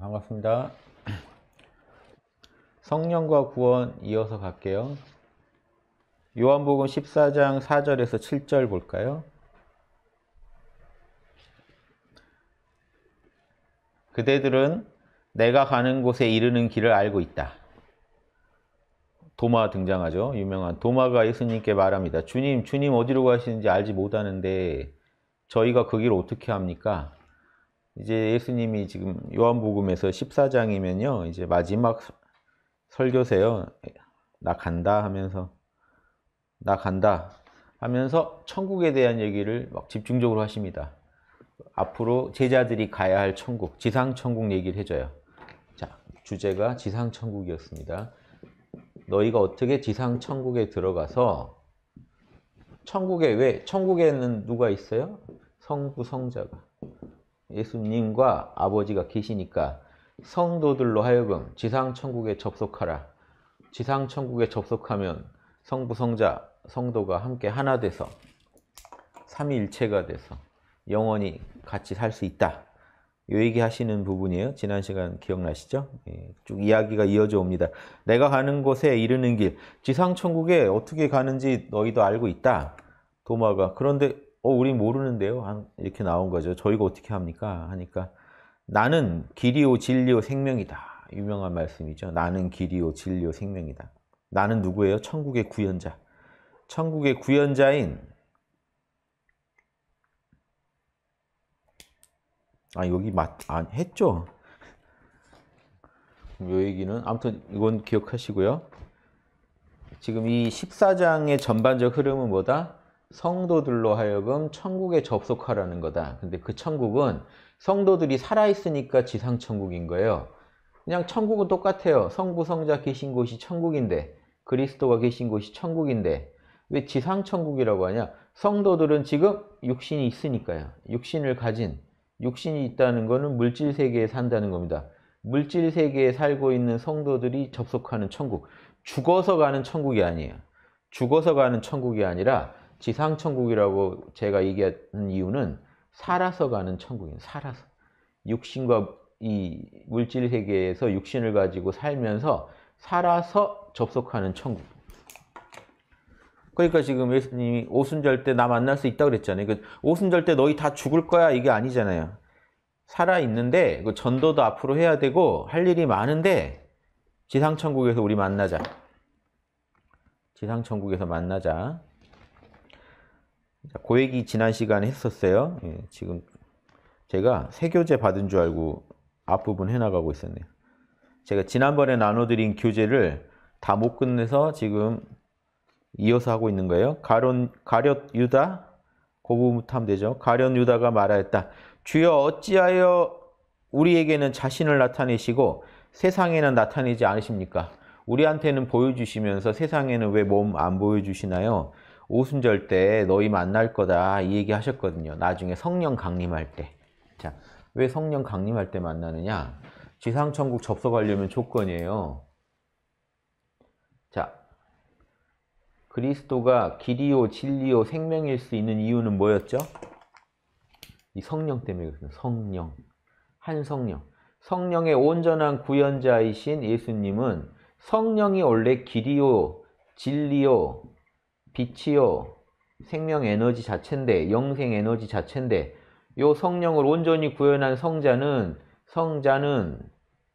반갑습니다. 성령과 구원 이어서 갈게요. 요한복음 14장 4절에서 7절 볼까요? 그대들은 내가 가는 곳에 이르는 길을 알고 있다. 도마 등장하죠. 유명한 도마가 예수님께 말합니다. 주님, 주님 어디로 가시는지 알지 못하는데 저희가 그 길을 어떻게 합니까? 이제 예수님이 지금 요한복음에서 14장이면요. 이제 마지막 설교세요. 나 간다 하면서 나 간다 하면서 천국에 대한 얘기를 막 집중적으로 하십니다. 앞으로 제자들이 가야 할 천국, 지상천국 얘기를 해줘요. 자, 주제가 지상천국이었습니다. 너희가 어떻게 지상천국에 들어가서 천국에 왜? 천국에는 누가 있어요? 성부, 성자가. 예수님과 아버지가 계시니까 성도들로 하여금 지상천국에 접속하라. 지상천국에 접속하면 성부, 성자, 성도가 함께 하나 돼서 삼위일체가 돼서 영원히 같이 살 수 있다. 이 얘기 하시는 부분이에요. 지난 시간 기억나시죠? 예, 쭉 이야기가 이어져 옵니다. 내가 가는 곳에 이르는 길, 지상천국에 어떻게 가는지 너희도 알고 있다. 도마가. 그런데 어, 우리 모르는데요. 이렇게 나온 거죠. 저희가 어떻게 합니까? 하니까 나는 길이요, 진리요, 생명이다. 유명한 말씀이죠. 나는 길이요, 진리요, 생명이다. 나는 누구예요? 천국의 구현자. 천국의 구현자인 아 여기 맞 아, 했죠? 요 얘기는 아무튼 이건 기억하시고요. 지금 이 14장의 전반적 흐름은 뭐다? 성도들로 하여금 천국에 접속하라는 거다. 근데 그 천국은 성도들이 살아있으니까 지상천국인 거예요. 그냥 천국은 똑같아요. 성부, 성자 계신 곳이 천국인데 그리스도가 계신 곳이 천국인데 왜 지상천국이라고 하냐? 성도들은 지금 육신이 있으니까요. 육신을 가진 육신이 있다는 것은 물질 세계에 산다는 겁니다. 물질 세계에 살고 있는 성도들이 접속하는 천국. 죽어서 가는 천국이 아니에요. 죽어서 가는 천국이 아니라 지상 천국이라고 제가 얘기한 이유는 살아서 가는 천국이에요. 살아서 육신과 이 물질 세계에서 육신을 가지고 살면서 살아서 접속하는 천국. 그러니까 지금 예수님이 오순절 때 나 만날 수 있다 고 그랬잖아요. 그 오순절 때 너희 다 죽을 거야 이게 아니잖아요. 살아 있는데 그 전도도 앞으로 해야 되고 할 일이 많은데 지상 천국에서 우리 만나자. 지상 천국에서 만나자. 고 얘기 지난 시간에 했었어요. 예, 지금 제가 세 교재 받은 줄 알고 앞부분 해나가고 있었네요. 제가 지난번에 나눠드린 교재를 다 못 끝내서 지금 이어서 하고 있는 거예요. 가론, 가렷 유다, 고부무탐 그 되죠. 가련 유다가 말하였다. 주여 어찌하여 우리에게는 자신을 나타내시고 세상에는 나타내지 않으십니까? 우리한테는 보여주시면서 세상에는 왜 몸 안 보여주시나요? 오순절 때 너희 만날 거다 이 얘기 하셨거든요. 나중에 성령 강림할 때. 자, 왜 성령 강림할 때 만나느냐? 지상천국 접속하려면 조건이에요. 자, 그리스도가 길이요 진리요 생명일 수 있는 이유는 뭐였죠? 이 성령 때문에 그렇습니다. 성령. 한 성령. 성령의 온전한 구현자이신 예수님은 성령이 원래 길이요 진리요 빛이요 생명 에너지 자체인데 영생 에너지 자체인데 요 성령을 온전히 구현한 성자는 성자는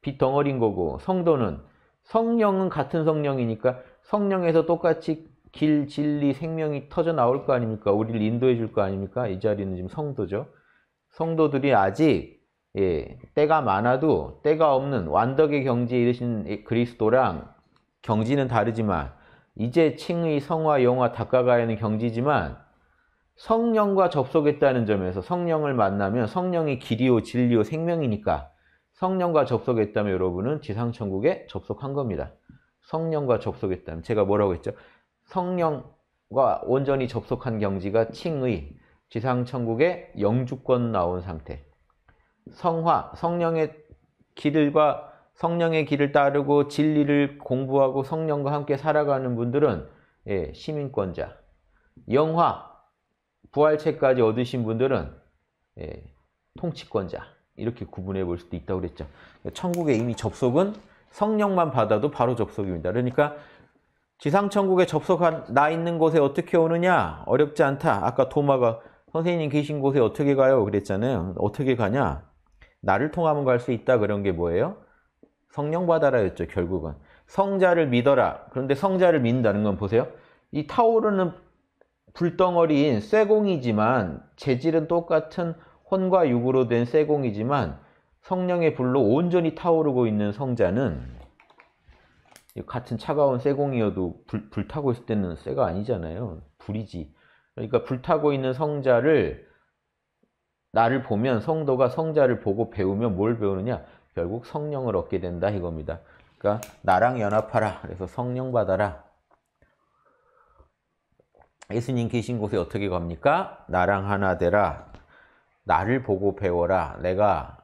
빛 덩어리인 거고 성도는 성령은 같은 성령이니까 성령에서 똑같이 길, 진리, 생명이 터져 나올 거 아닙니까? 우리를 인도해 줄 거 아닙니까? 이 자리는 지금 성도죠. 성도들이 아직 예, 때가 많아도 때가 없는 완덕의 경지에 이르신 그리스도랑 경지는 다르지만 이제 칭의, 성화, 용화 다가가는 경지지만 성령과 접속했다는 점에서 성령을 만나면 성령이 길이요, 진리요, 생명이니까 성령과 접속했다면 여러분은 지상천국에 접속한 겁니다. 성령과 접속했다면 제가 뭐라고 했죠? 성령과 온전히 접속한 경지가 칭의, 지상천국의 영주권 나온 상태 성화, 성령의 길과 성령의 길을 따르고 진리를 공부하고 성령과 함께 살아가는 분들은 예, 시민권자, 영화, 부활체까지 얻으신 분들은 예, 통치권자 이렇게 구분해 볼 수도 있다고 그랬죠. 천국에 이미 접속은 성령만 받아도 바로 접속입니다. 그러니까 지상천국에 접속한 나 있는 곳에 어떻게 오느냐? 어렵지 않다. 아까 도마가 선생님 계신 곳에 어떻게 가요? 그랬잖아요. 어떻게 가냐? 나를 통하면 갈 수 있다. 그런 게 뭐예요? 성령 받아라였죠, 결국은. 성자를 믿어라. 그런데 성자를 믿는다는 건 보세요. 이 타오르는 불덩어리인 쇠공이지만 재질은 똑같은 혼과 육으로 된 쇠공이지만 성령의 불로 온전히 타오르고 있는 성자는 같은 차가운 쇠공이어도 불, 불타고 있을 때는 쇠가 아니잖아요. 불이지. 그러니까 불타고 있는 성자를 나를 보면 성도가 성자를 보고 배우면 뭘 배우느냐? 결국 성령을 얻게 된다 이겁니다. 그러니까 나랑 연합하라. 그래서 성령 받아라. 예수님 계신 곳에 어떻게 갑니까? 나랑 하나 되라. 나를 보고 배워라. 내가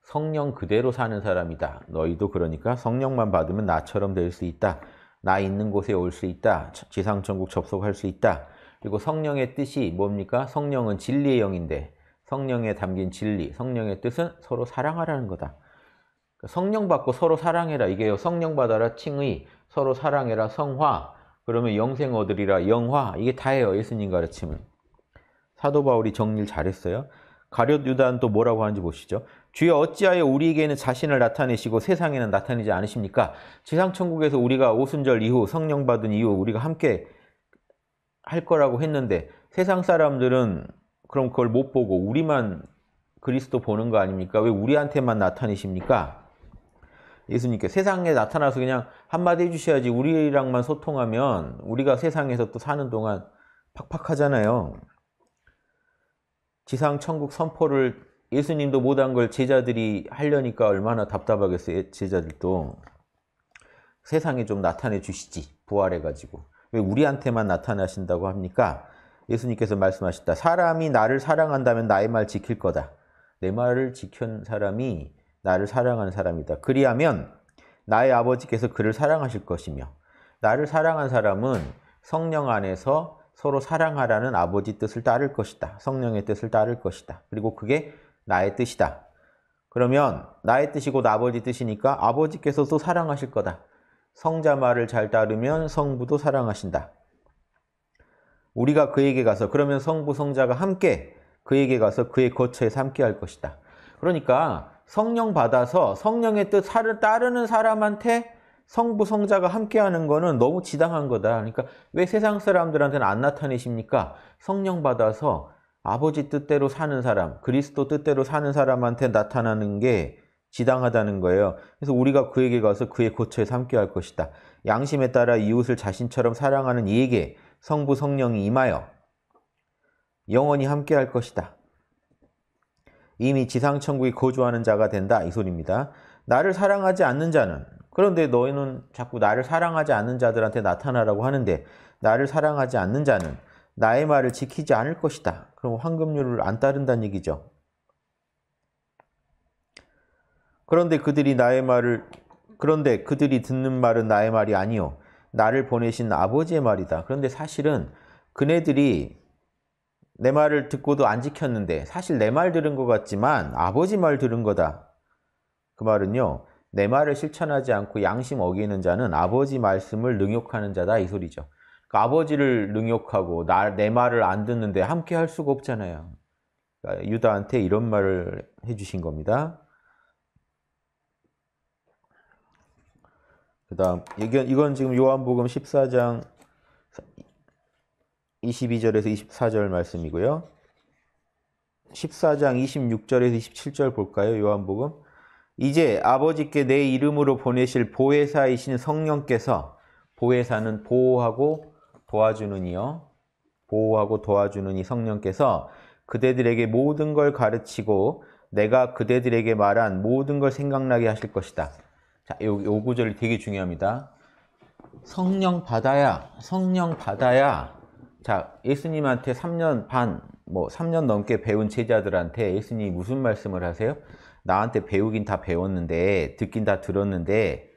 성령 그대로 사는 사람이다. 너희도 그러니까 성령만 받으면 나처럼 될 수 있다. 나 있는 곳에 올 수 있다. 지상천국 접속할 수 있다. 그리고 성령의 뜻이 뭡니까? 성령은 진리의 영인데 성령에 담긴 진리, 성령의 뜻은 서로 사랑하라는 거다. 성령 받고 서로 사랑해라. 이게요. 성령 받아라. 칭의. 서로 사랑해라. 성화. 그러면 영생 얻으리라. 영화. 이게 다예요. 예수님 가르침은. 사도 바울이 정리를 잘했어요. 가룟 유단는또 뭐라고 하는지 보시죠. 주여 어찌하여 우리에게는 자신을 나타내시고 세상에는 나타내지 않으십니까? 지상 천국에서 우리가 오순절 이후 성령 받은 이후 우리가 함께 할 거라고 했는데 세상 사람들은 그럼 그걸 못 보고 우리만 그리스도 보는 거 아닙니까? 왜 우리한테만 나타내십니까? 예수님께 세상에 나타나서 그냥 한마디 해주셔야지 우리랑만 소통하면 우리가 세상에서 또 사는 동안 팍팍하잖아요. 지상 천국 선포를 예수님도 못한 걸 제자들이 하려니까 얼마나 답답하겠어요. 예, 제자들도 세상에 좀 나타내 주시지 부활해가지고 왜 우리한테만 나타나신다고 합니까? 예수님께서 말씀하셨다. 사람이 나를 사랑한다면 나의 말 지킬 거다. 내 말을 지킨 사람이 나를 사랑하는 사람이다. 그리하면 나의 아버지께서 그를 사랑하실 것이며 나를 사랑한 사람은 성령 안에서 서로 사랑하라는 아버지 뜻을 따를 것이다. 성령의 뜻을 따를 것이다. 그리고 그게 나의 뜻이다. 그러면 나의 뜻이고 아버지 뜻이니까 아버지께서도 사랑하실 거다. 성자 말을 잘 따르면 성부도 사랑하신다. 우리가 그에게 가서 그러면 성부 성자가 함께 그에게 가서 그의 거처에서 함께 할 것이다. 그러니까 성령 받아서 성령의 뜻을 따르는 사람한테 성부 성자가 함께하는 거는 너무 지당한 거다. 그러니까 왜 세상 사람들한테는 안 나타내십니까? 성령 받아서 아버지 뜻대로 사는 사람, 그리스도 뜻대로 사는 사람한테 나타나는 게 지당하다는 거예요. 그래서 우리가 그에게 가서 그의 고처에서 함께할 것이다. 양심에 따라 이웃을 자신처럼 사랑하는 이에게 성부 성령이 임하여 영원히 함께할 것이다. 이미 지상천국에 거주하는 자가 된다 이 소리입니다. 나를 사랑하지 않는 자는 그런데 너희는 자꾸 나를 사랑하지 않는 자들한테 나타나라고 하는데 나를 사랑하지 않는 자는 나의 말을 지키지 않을 것이다. 그럼 황금률을 안 따른다는 얘기죠. 그런데 그들이 나의 말을 그런데 그들이 듣는 말은 나의 말이 아니요 나를 보내신 아버지의 말이다. 그런데 사실은 그네들이 내 말을 듣고도 안 지켰는데 사실 내 말 들은 것 같지만 아버지 말 들은 거다. 그 말은요. 내 말을 실천하지 않고 양심 어기는 자는 아버지 말씀을 능욕하는 자다 이 소리죠. 그러니까 아버지를 능욕하고 나, 내 말을 안 듣는데 함께 할 수가 없잖아요. 그러니까 유다한테 이런 말을 해주신 겁니다. 그 다음 이건, 이건 지금 요한복음 14장 22절에서 24절 말씀이고요. 14장 26절에서 27절 볼까요? 요한복음. 이제 아버지께 내 이름으로 보내실 보혜사이신 성령께서 보혜사는 보호하고 도와주는 이요. 보호하고 도와주는 이 성령께서 그대들에게 모든 걸 가르치고 내가 그대들에게 말한 모든 걸 생각나게 하실 것이다. 자, 요, 요 구절이 되게 중요합니다. 성령 받아야, 성령 받아야 자, 예수님한테 3년 반, 뭐 3년 넘게 배운 제자들한테 예수님이 무슨 말씀을 하세요? 나한테 배우긴 다 배웠는데, 듣긴 다 들었는데,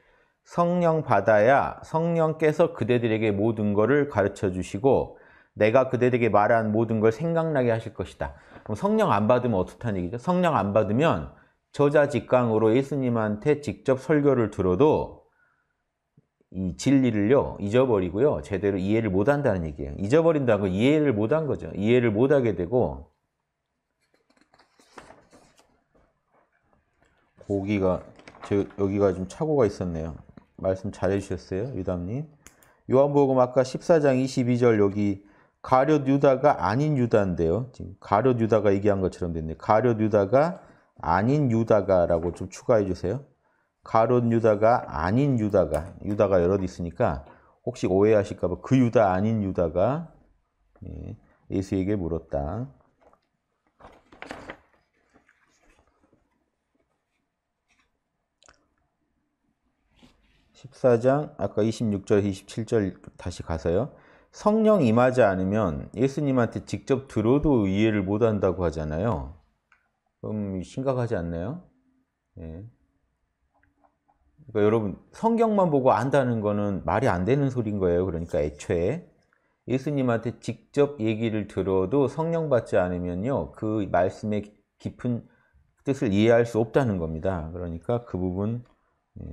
성령 받아야 성령께서 그대들에게 모든 것을 가르쳐 주시고, 내가 그대들에게 말한 모든 걸 생각나게 하실 것이다. 그럼 성령 안 받으면 어떻다는 얘기죠? 성령 안 받으면 저자 직강으로 예수님한테 직접 설교를 들어도 이 진리를요 잊어버리고요 제대로 이해를 못한다는 얘기예요 잊어버린다고 이해를 못한 거죠 이해를 못하게 되고 고기가 저, 여기가 좀 착오가 있었네요 말씀 잘해 주셨어요 유담님 요한복음 아까 14장 22절 여기 가룟 유다가 아닌 유다인데요 지금 가룟 유다가 얘기한 것처럼 됐네요 가룟 유다가 아닌 유다가라고 좀 추가해 주세요 가롯 유다가 아닌 유다가 유다가 여럿 있으니까 혹시 오해하실까 봐 그 유다 아닌 유다가 예, 예수에게 물었다. 1 4장 아까 2 6절2 7절 다시 가서요. 성령 임하지 않으면 예수님한테 직접 들어도 이해를 못한다고 하잖아요. 그럼 심각하지 않나요? 예. 그러니까 여러분 성경만 보고 안다는 거는 말이 안 되는 소린 거예요. 그러니까 애초에 예수님한테 직접 얘기를 들어도 성령 받지 않으면요. 그 말씀의 깊은 뜻을 이해할 수 없다는 겁니다. 그러니까 그 부분 예,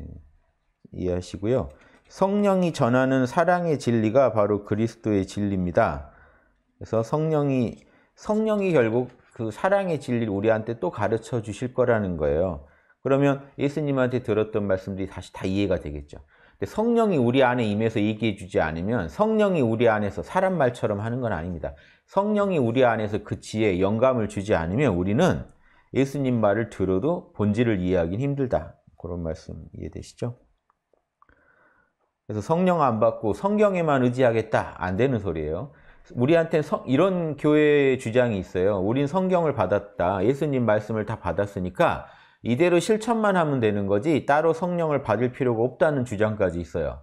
이해하시고요. 성령이 전하는 사랑의 진리가 바로 그리스도의 진리입니다. 그래서 성령이 성령이 결국 그 사랑의 진리를 우리한테 또 가르쳐 주실 거라는 거예요. 그러면 예수님한테 들었던 말씀들이 다시 다 이해가 되겠죠. 근데 성령이 우리 안에 임해서 얘기해 주지 않으면 성령이 우리 안에서 사람 말처럼 하는 건 아닙니다. 성령이 우리 안에서 그 지혜, 영감을 주지 않으면 우리는 예수님 말을 들어도 본질을 이해하기 힘들다. 그런 말씀 이해되시죠? 그래서 성령 안 받고 성경에만 의지하겠다. 안 되는 소리예요. 우리한테 이런 교회의 주장이 있어요. 우린 성경을 받았다. 예수님 말씀을 다 받았으니까 이대로 실천만 하면 되는 거지 따로 성령을 받을 필요가 없다는 주장까지 있어요.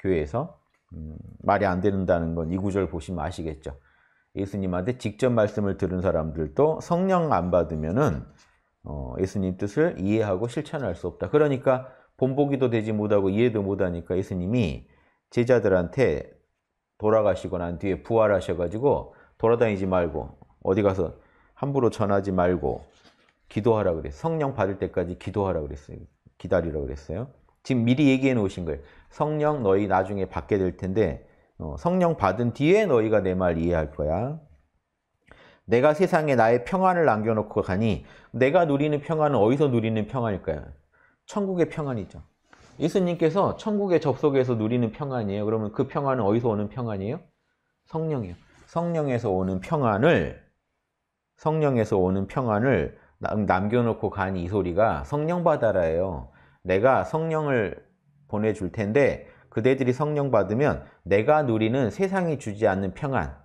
교회에서 음, 말이 안 된다는 건 이 구절 보시면 아시겠죠. 예수님한테 직접 말씀을 들은 사람들도 성령 안 받으면은 어, 예수님 뜻을 이해하고 실천할 수 없다. 그러니까 본보기도 되지 못하고 이해도 못하니까 예수님이 제자들한테 돌아가시고 난 뒤에 부활하셔가지고 돌아다니지 말고 어디 가서 함부로 전하지 말고 기도하라 그랬어 성령 받을 때까지 기도하라 그랬어요. 기다리라 그랬어요. 지금 미리 얘기해 놓으신 거예요. 성령 너희 나중에 받게 될 텐데 어, 성령 받은 뒤에 너희가 내 말 이해할 거야. 내가 세상에 나의 평안을 남겨놓고 가니 내가 누리는 평안은 어디서 누리는 평안일까요? 천국의 평안이죠. 예수님께서 천국에 접속해서 누리는 평안이에요. 그러면 그 평안은 어디서 오는 평안이에요? 성령이요. 성령에서 오는 평안을 성령에서 오는 평안을 남겨놓고 간 이 소리가 성령 받아라예요. 내가 성령을 보내줄 텐데 그대들이 성령 받으면 내가 누리는 세상이 주지 않는 평안,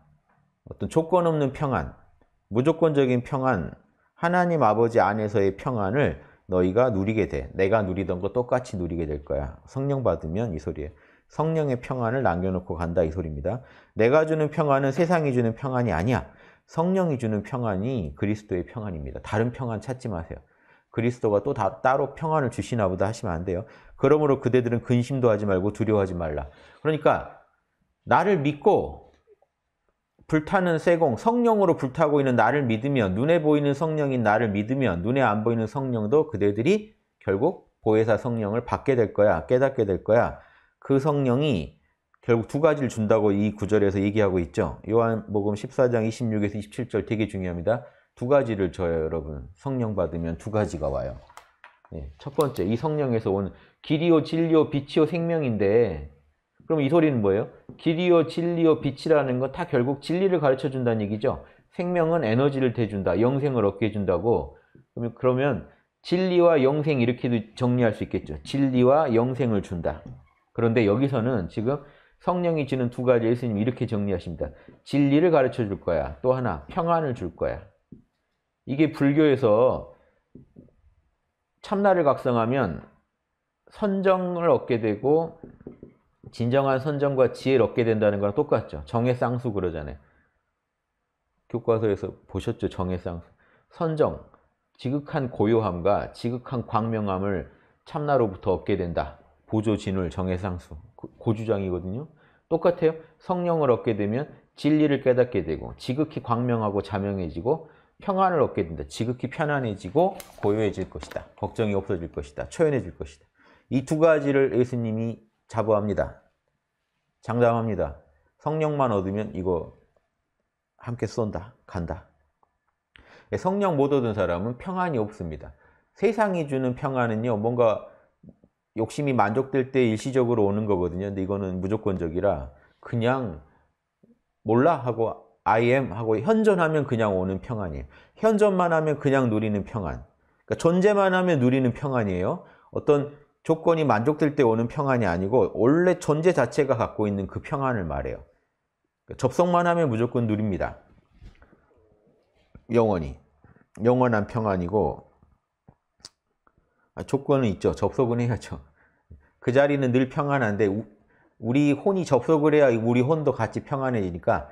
어떤 조건 없는 평안, 무조건적인 평안, 하나님 아버지 안에서의 평안을 너희가 누리게 돼. 내가 누리던 거 똑같이 누리게 될 거야. 성령 받으면 이 소리에 성령의 평안을 남겨놓고 간다 이 소리입니다. 내가 주는 평안은 세상이 주는 평안이 아니야. 성령이 주는 평안이 그리스도의 평안입니다. 다른 평안 찾지 마세요. 그리스도가 또 다, 따로 평안을 주시나 보다 하시면 안 돼요. 그러므로 그대들은 근심도 하지 말고 두려워하지 말라. 그러니까 나를 믿고 불타는 세공, 성령으로 불타고 있는 나를 믿으면 눈에 보이는 성령인 나를 믿으면 눈에 안 보이는 성령도 그대들이 결국 보혜사 성령을 받게 될 거야. 깨닫게 될 거야. 그 성령이 결국 두 가지를 준다고 이 구절에서 얘기하고 있죠. 요한복음 14장 26에서 27절 되게 중요합니다. 두 가지를 줘요, 여러분. 성령 받으면 두 가지가 와요. 예, 첫 번째, 이 성령에서 온 길이요, 진리요, 빛이요, 생명인데 그럼 이 소리는 뭐예요? 길이요, 진리요, 빛이라는 건 다 결국 진리를 가르쳐 준다는 얘기죠. 생명은 에너지를 대준다, 영생을 얻게 해준다고. 그러면, 그러면 진리와 영생 이렇게도 정리할 수 있겠죠. 진리와 영생을 준다. 그런데 여기서는 지금 성령이 지는두 가지 예수님이 이렇게 정리하십니다. 진리를 가르쳐 줄 거야. 또 하나 평안을 줄 거야. 이게 불교에서 참나를 각성하면 선정을 얻게 되고 진정한 선정과 지혜를 얻게 된다는 거랑 똑같죠. 정의 쌍수 그러잖아요. 교과서에서 보셨죠? 정의 쌍수. 선정, 지극한 고요함과 지극한 광명함을 참나로부터 얻게 된다. 보조, 진울, 정해 상수 고주장이거든요. 똑같아요. 성령을 얻게 되면 진리를 깨닫게 되고 지극히 광명하고 자명해지고 평안을 얻게 된다. 지극히 편안해지고 고요해질 것이다. 걱정이 없어질 것이다. 초연해질 것이다. 이 두 가지를 예수님이 자부합니다. 장담합니다. 성령만 얻으면 이거 함께 쏜다. 간다. 성령 못 얻은 사람은 평안이 없습니다. 세상이 주는 평안은요. 뭔가 욕심이 만족될 때 일시적으로 오는 거거든요. 근데 이거는 무조건적이라 그냥 몰라 하고 I am 하고 현존하면 그냥 오는 평안이에요. 현존만 하면 그냥 누리는 평안. 그러니까 존재만 하면 누리는 평안이에요. 어떤 조건이 만족될 때 오는 평안이 아니고 원래 존재 자체가 갖고 있는 그 평안을 말해요. 그러니까 접속만 하면 무조건 누립니다. 영원히. 영원한 평안이고 아, 조건은 있죠. 접속은 해야죠. 그 자리는 늘 평안한데 우리 혼이 접속을 해야 우리 혼도 같이 평안해지니까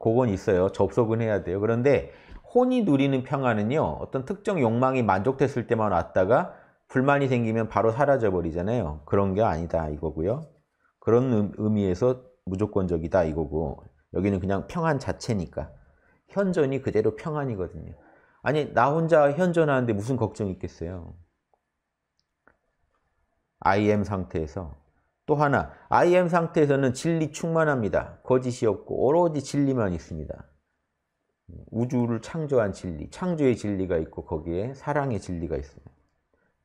그건 있어요. 접속은 해야 돼요. 그런데 혼이 누리는 평안은요. 어떤 특정 욕망이 만족됐을 때만 왔다가 불만이 생기면 바로 사라져 버리잖아요. 그런 게 아니다 이거고요. 그런 의미에서 무조건적이다 이거고 여기는 그냥 평안 자체니까 현존이 그대로 평안이거든요. 아니 나 혼자 현존하는데 무슨 걱정이 있겠어요. IM 상태에서 또 하나 IM 상태에서는 진리 충만합니다. 거짓이 없고 오로지 진리만 있습니다. 우주를 창조한 진리, 창조의 진리가 있고 거기에 사랑의 진리가 있습니다.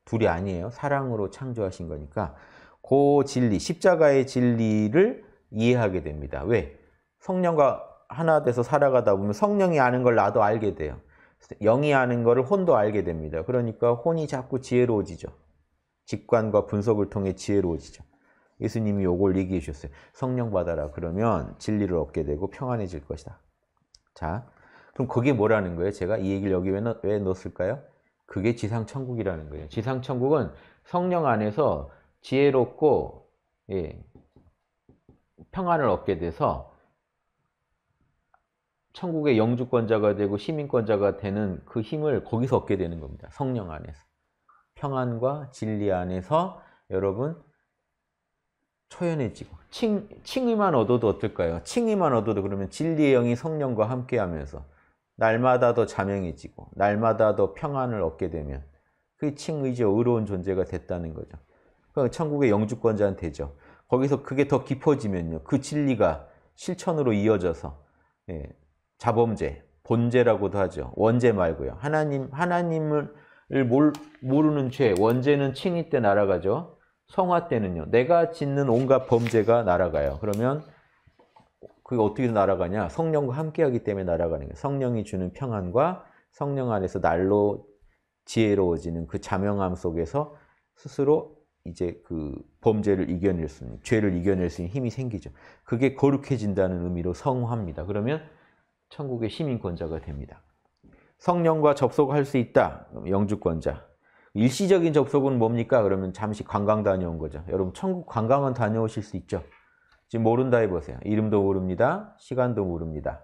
둘이 아니에요. 사랑으로 창조하신 거니까 그 진리, 십자가의 진리를 이해하게 됩니다. 왜? 성령과 하나 돼서 살아가다 보면 성령이 아는 걸 나도 알게 돼요. 영이 아는 거 혼도 알게 됩니다. 그러니까 혼이 자꾸 지혜로워지죠. 직관과 분석을 통해 지혜로워지죠. 예수님이 요걸 얘기해 주셨어요. 성령 받아라. 그러면 진리를 얻게 되고 평안해질 것이다. 자, 그럼 그게 뭐라는 거예요? 제가 이 얘기를 여기 왜, 넣, 왜 넣었을까요? 그게 지상천국이라는 거예요. 지상천국은 성령 안에서 지혜롭고 예, 평안을 얻게 돼서 천국의 영주권자가 되고 시민권자가 되는 그 힘을 거기서 얻게 되는 겁니다. 성령 안에서. 평안과 진리 안에서 여러분 초연해지고 칭, 칭의만 얻어도 어떨까요? 칭의만 얻어도 그러면 진리의 영이 성령과 함께하면서 날마다 더 자명해지고 날마다 더 평안을 얻게 되면 그게 칭의죠. 의로운 존재가 됐다는 거죠. 그러 천국의 영주권자는 되죠. 거기서 그게 더 깊어지면요. 그 진리가 실천으로 이어져서 예, 자범죄, 본죄라고도 하죠. 원죄 말고요. 하나님, 하나님을 모르는 죄, 원죄는 칭의 때 날아가죠. 성화 때는요. 내가 짓는 온갖 범죄가 날아가요. 그러면 그게 어떻게 날아가냐? 성령과 함께하기 때문에 날아가는 거예요. 성령이 주는 평안과 성령 안에서 날로 지혜로워지는 그 자명함 속에서 스스로 이제 그 범죄를 이겨낼 수 있는, 죄를 이겨낼 수 있는 힘이 생기죠. 그게 거룩해진다는 의미로 성화입니다. 그러면 천국의 시민권자가 됩니다. 성령과 접속할 수 있다. 영주권자. 일시적인 접속은 뭡니까? 그러면 잠시 관광 다녀온 거죠. 여러분 천국 관광은 다녀오실 수 있죠. 지금 모른다 해보세요. 이름도 모릅니다. 시간도 모릅니다.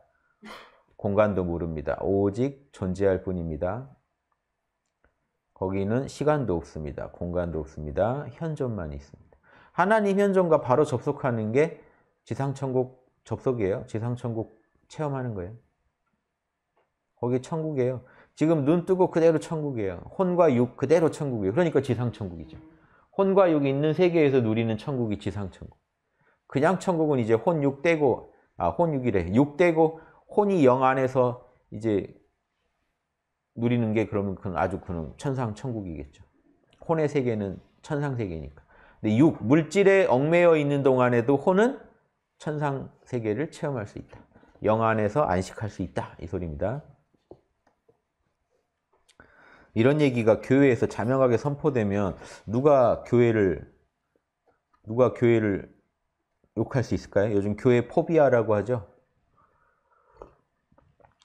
공간도 모릅니다. 오직 존재할 뿐입니다. 거기는 시간도 없습니다. 공간도 없습니다. 현존만 있습니다. 하나님 현존과 바로 접속하는 게 지상천국 접속이에요. 지상천국 체험하는 거예요. 거기 천국이에요. 지금 눈 뜨고 그대로 천국이에요. 혼과 육 그대로 천국이에요. 그러니까 지상천국이죠. 혼과 육이 있는 세계에서 누리는 천국이 지상천국. 그냥 천국은 이제 혼 육되고 아, 혼 육이래. 육되고 혼이 영 안에서 이제 누리는 게 그러면 그건 아주 그는 천상 천국이겠죠. 혼의 세계는 천상 세계니까. 근데 육 물질에 얽매여 있는 동안에도 혼은 천상 세계를 체험할 수 있다. 영 안에서 안식할 수 있다. 이 소리입니다. 이런 얘기가 교회에서 자명하게 선포되면 누가 교회를 누가 교회를 욕할 수 있을까요? 요즘 교회 포비아라고 하죠.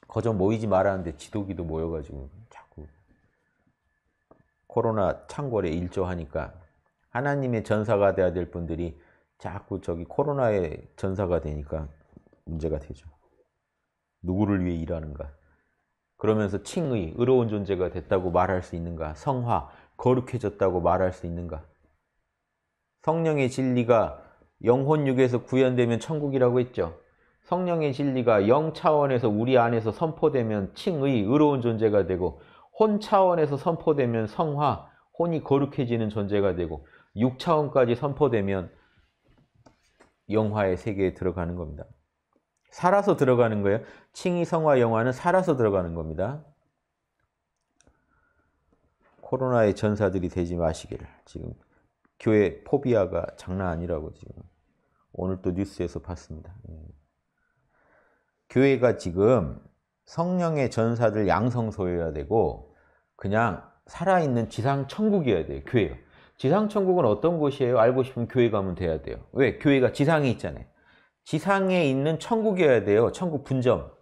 거저 모이지 말았는데 지도기도 모여가지고 자꾸 코로나 창궐에 일조하니까 하나님의 전사가 돼야 될 분들이 자꾸 저기 코로나의 전사가 되니까 문제가 되죠. 누구를 위해 일하는가? 그러면서 칭의, 의로운 존재가 됐다고 말할 수 있는가? 성화, 거룩해졌다고 말할 수 있는가? 성령의 진리가 영혼육에서 구현되면 천국이라고 했죠. 성령의 진리가 영 차원에서 우리 안에서 선포되면 칭의, 의로운 존재가 되고 혼 차원에서 선포되면 성화, 혼이 거룩해지는 존재가 되고 육차원까지 선포되면 영화의 세계에 들어가는 겁니다. 살아서 들어가는 거예요. 칭의 성화 영화는 살아서 들어가는 겁니다. 코로나의 전사들이 되지 마시길. 지금 교회 포비아가 장난 아니라고 지금 오늘 또 뉴스에서 봤습니다. 예. 교회가 지금 성령의 전사들 양성소여야 되고 그냥 살아있는 지상천국이어야 돼요. 교회가. 지상천국은 어떤 곳이에요? 알고 싶으면 교회 가면 돼야 돼요. 왜? 교회가 지상에 있잖아요. 지상에 있는 천국이어야 돼요. 천국 분점.